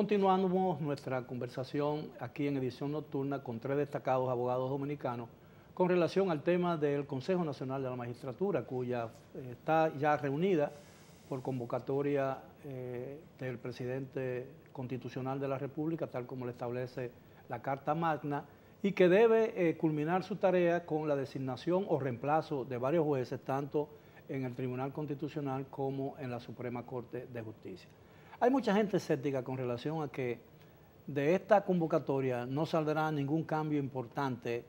Continuamos nuestra conversación aquí en edición nocturna con tres destacados abogados dominicanos con relación al tema del Consejo Nacional de la Magistratura, cuya eh, está ya reunida por convocatoria eh, del presidente constitucional de la República, tal como le establece la Carta Magna, y que debe eh, culminar su tarea con la designación o reemplazo de varios jueces, tanto en el Tribunal Constitucional como en la Suprema Corte de Justicia. Hay mucha gente escéptica con relación a que de esta convocatoria no saldrá ningún cambio importante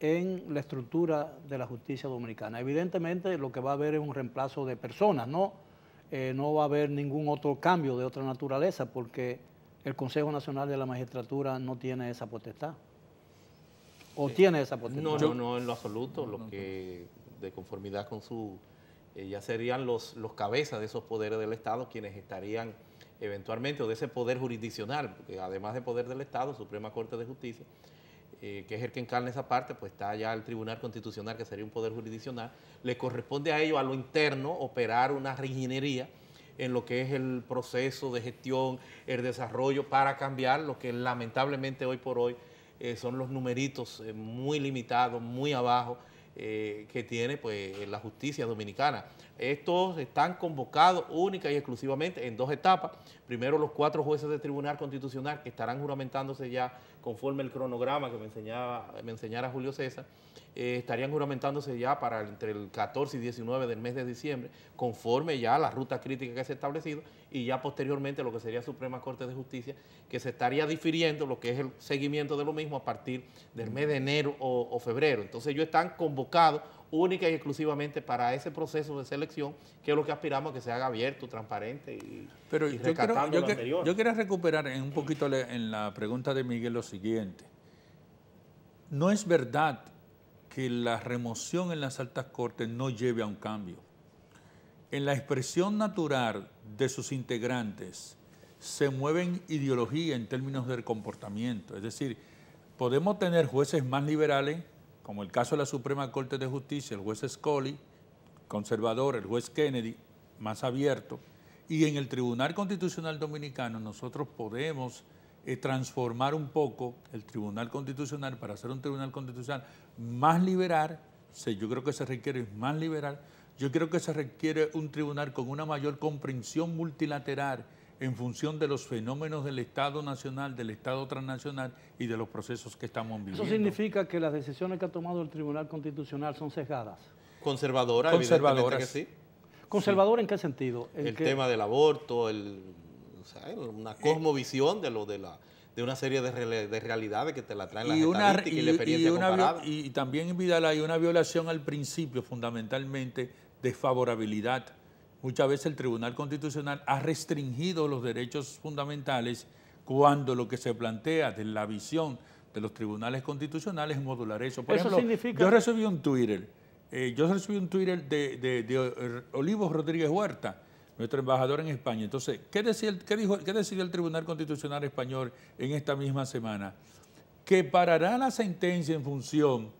en la estructura de la justicia dominicana. Evidentemente lo que va a haber es un reemplazo de personas, ¿no? Eh, no va a haber ningún otro cambio de otra naturaleza porque el Consejo Nacional de la Magistratura no tiene esa potestad. ¿O tiene esa potestad? No, no, no, en lo absoluto. Lo que de conformidad con su... Eh, ya serían los, los cabezas de esos poderes del Estado quienes estarían eventualmente, o de ese poder jurisdiccional, porque además de poder del Estado, Suprema Corte de Justicia, eh, que es el que encarna esa parte, pues está ya el Tribunal Constitucional, que sería un poder jurisdiccional, le corresponde a ello, a lo interno, operar una reingeniería en lo que es el proceso de gestión, el desarrollo, para cambiar lo que lamentablemente hoy por hoy eh, son los numeritos eh, muy limitados, muy abajo eh, que tiene pues, la justicia dominicana. Estos están convocados única y exclusivamente en dos etapas. Primero los cuatro jueces del Tribunal Constitucional que estarán juramentándose ya conforme el cronograma que me, enseñaba, me enseñara Julio César, eh, estarían juramentándose ya para entre el 14 y 19 del mes de diciembre, conforme ya la ruta crítica que se ha establecido, y ya posteriormente lo que sería Suprema Corte de Justicia, que se estaría difiriendo lo que es el seguimiento de lo mismo a partir del mes de enero o, o febrero. Entonces ellos están convocados única y exclusivamente para ese proceso de selección, que es lo que aspiramos que se haga abierto, transparente y, Pero yo, creo, yo, quiero recuperar en un poquito en la pregunta de Miguel lo siguiente. No es verdad que la remoción en las altas cortes no lleve a un cambio. En la expresión natural de sus integrantes se mueven ideologías en términos del comportamiento. Es decir, podemos tener jueces más liberales como el caso de la Suprema Corte de Justicia, el juez Scully, conservador, el juez Kennedy, más abierto, y en el Tribunal Constitucional Dominicano nosotros podemos eh, transformar un poco el Tribunal Constitucional para hacer un Tribunal Constitucional más liberal, yo creo que se requiere más liberal, yo creo que se requiere un tribunal con una mayor comprensión multilateral en función de los fenómenos del Estado nacional, del Estado transnacional y de los procesos que estamos viviendo. ¿Eso significa que las decisiones que ha tomado el Tribunal Constitucional son sesgadas? Conservadoras, Conservadoras. Conservadora. en qué sentido? el tema del aborto, el, una cosmovisión de lo de la de una serie de, realidades que te la traen las y, la experiencia Y, y también en Vidal hay una violación al principio fundamentalmente de favorabilidad muchas veces el Tribunal Constitucional ha restringido los derechos fundamentales cuando lo que se plantea de la visión de los tribunales constitucionales es modular eso. ejemplo, yo recibí un Twitter, eh, yo recibí un Twitter de, de, Olivos Rodríguez Huerta, nuestro embajador en España. Entonces, ¿qué, dijo, qué decidió el Tribunal Constitucional Español en esta misma semana? Que parará la sentencia en función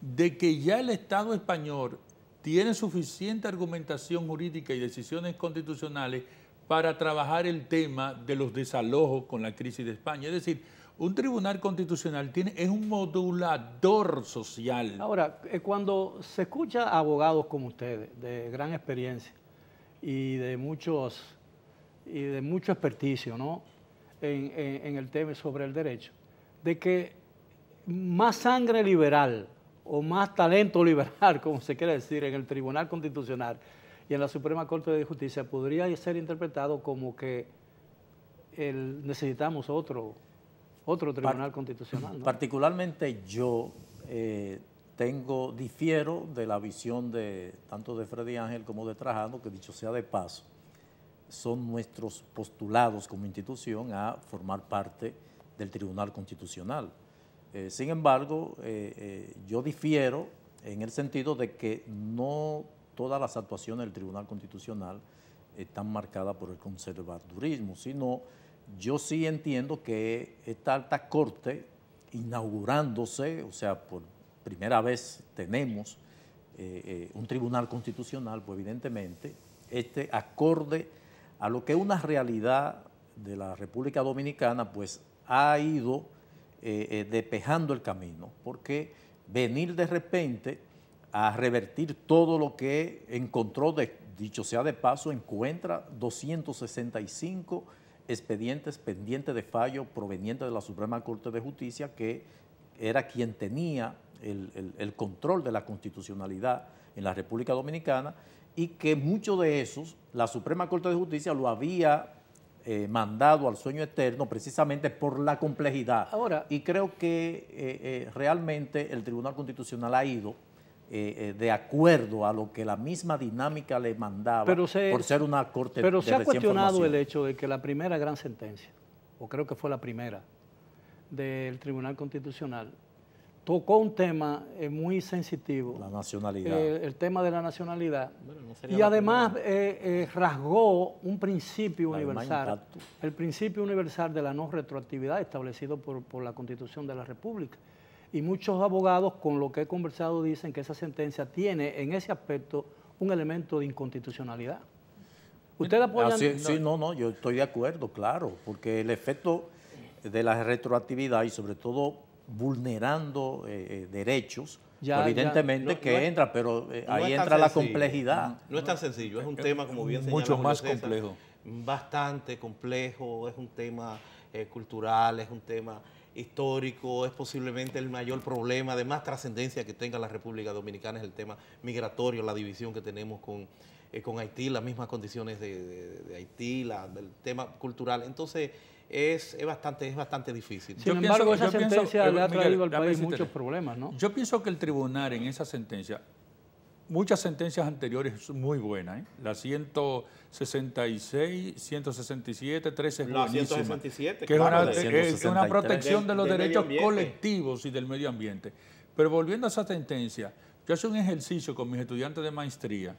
de que ya el Estado español tiene suficiente argumentación jurídica y decisiones constitucionales para trabajar el tema de los desalojos con la crisis de España. Es decir, un tribunal constitucional tiene, es un modulador social. Ahora, eh, cuando se escucha a abogados como ustedes, de gran experiencia y de muchos y de mucho experticio en el tema sobre el derecho, de que más sangre liberal o más talento liberal, como se quiere decir, en el Tribunal Constitucional y en la Suprema Corte de Justicia, podría ser interpretado como que necesitamos otro, otro Tribunal Constitucional. Particularmente yo eh, tengo, difiero de la visión de tanto de Freddy Ángel como de Trajano, que dicho sea de paso, son nuestros postulados como institución a formar parte del Tribunal Constitucional. Eh, sin embargo, eh, eh, yo difiero en el sentido de que no todas las actuaciones del Tribunal Constitucional están marcadas por el conservadurismo, sino yo sí entiendo que esta alta corte inaugurándose, o sea, por primera vez tenemos un tribunal constitucional, pues evidentemente, este acorde a lo que es una realidad de la República Dominicana, pues ha ido eh, eh, despejando el camino, porque venir de repente a revertir todo lo que encontró, dicho sea de paso, encuentra 265 expedientes pendientes de fallo provenientes de la Suprema Corte de Justicia, que era quien tenía el, el, control de la constitucionalidad en la República Dominicana, y que muchos de esos la Suprema Corte de Justicia lo había eh, mandado al sueño eterno precisamente por la complejidad. Ahora, y creo que eh, eh, realmente el Tribunal Constitucional ha ido de acuerdo a lo que la misma dinámica le mandaba por ser una corte Pero se ha cuestionado el hecho de que la primera gran sentencia, o creo que fue la primera, del Tribunal Constitucional tocó un tema eh, muy sensitivo. La nacionalidad. el tema de la nacionalidad. y además eh, eh, rasgó un principio universal, el principio universal de la no retroactividad establecido por, la Constitución de la República. Y muchos abogados con lo que he conversado dicen que esa sentencia tiene en ese aspecto un elemento de inconstitucionalidad. ¿Usted apoya? sí, sí, no, no, yo estoy de acuerdo, claro, porque el efecto de la retroactividad y sobre todo vulnerando eh, eh, derechos, evidentemente que entra, pero eh, ahí entra la complejidad. Mm, no, es tan sencillo, es un tema, como bien señalaba Mucho más complejo. Bastante complejo, es un tema cultural, es un tema histórico, es posiblemente el mayor problema de más trascendencia que tenga la República Dominicana, es el tema migratorio, la división que tenemos con, con Haití, las mismas condiciones de, Haití, el tema cultural. Entonces, es, bastante, es bastante difícil. Sin embargo, esa sentencia le ha traído al país muchos problemas, ¿no? Yo pienso que el tribunal en esa sentencia, muchas sentencias anteriores muy buenas, ¿eh? la 166, 167, 13 es 167, que es, una, protección de los derechos colectivos y del medio ambiente. Pero volviendo a esa sentencia, yo hice un ejercicio con mis estudiantes de maestría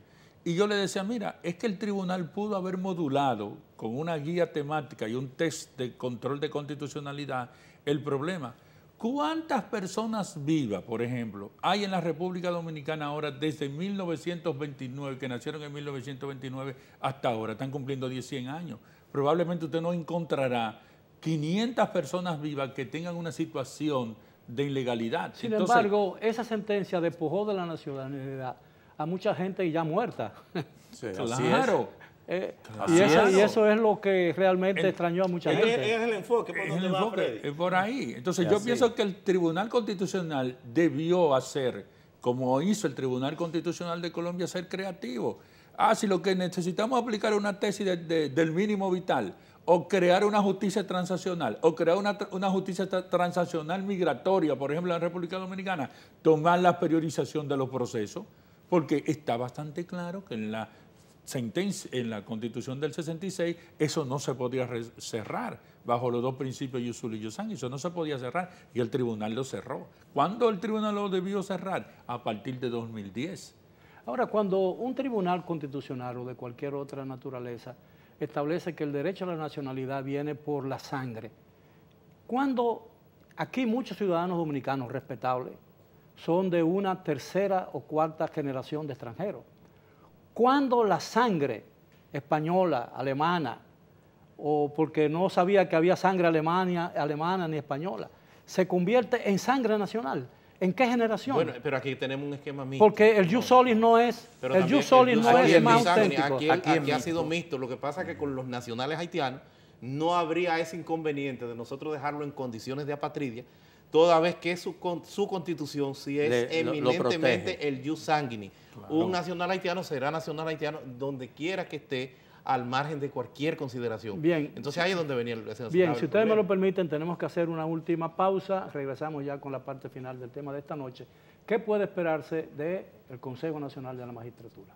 y yo le decía, mira, es que el tribunal pudo haber modulado con una guía temática y un test de control de constitucionalidad el problema. ¿Cuántas personas vivas, por ejemplo, hay en la República Dominicana ahora desde 1929, que nacieron en 1929 hasta ahora? Están cumpliendo 10, 100 años. Probablemente usted no encontrará 500 personas vivas que tengan una situación de ilegalidad. Sin embargo, esa sentencia despojó de la nacionalidad a mucha gente ya muerta. claro. Eh, y, eso, es. lo que realmente extrañó a mucha gente. Es el enfoque, por, es por ahí. Entonces, yo pienso que el Tribunal Constitucional debió hacer, como hizo el Tribunal Constitucional de Colombia, ser creativo. Ah, si lo que necesitamos es aplicar una tesis del mínimo vital, o crear una justicia transaccional, o crear una, justicia transaccional migratoria, por ejemplo, en la República Dominicana, tomar la priorización de los procesos porque está bastante claro que en la sentencia, en la constitución del 66, eso no se podía cerrar bajo los dos principios Yusul y Yusan, eso no se podía cerrar y el tribunal lo cerró. ¿Cuándo el tribunal lo debió cerrar? A partir de 2010. Ahora, cuando un tribunal constitucional o de cualquier otra naturaleza establece que el derecho a la nacionalidad viene por la sangre, cuando aquí muchos ciudadanos dominicanos respetables son de una tercera o cuarta generación de extranjeros. Cuando la sangre española, alemana, o porque no sabía que había sangre alemana ni española, se convierte en sangre nacional. ¿En qué generación? Bueno, pero aquí tenemos un esquema mío. Porque el jus solis no es, el jus solis no es más auténtico. aquí ha sido mixto. Lo que pasa es que con los nacionales haitianos no habría ese inconveniente de nosotros dejarlo en condiciones de apatridia, toda vez que su, su constitución si es eminentemente el jus sanguini. Un nacional haitiano será nacional haitiano donde quiera que esté al margen de cualquier consideración. Bien. Entonces ahí es donde venía el Bien, si ustedes me lo permiten, tenemos que hacer una última pausa. Regresamos ya con la parte final del tema de esta noche. ¿Qué puede esperarse del Consejo Nacional de la Magistratura?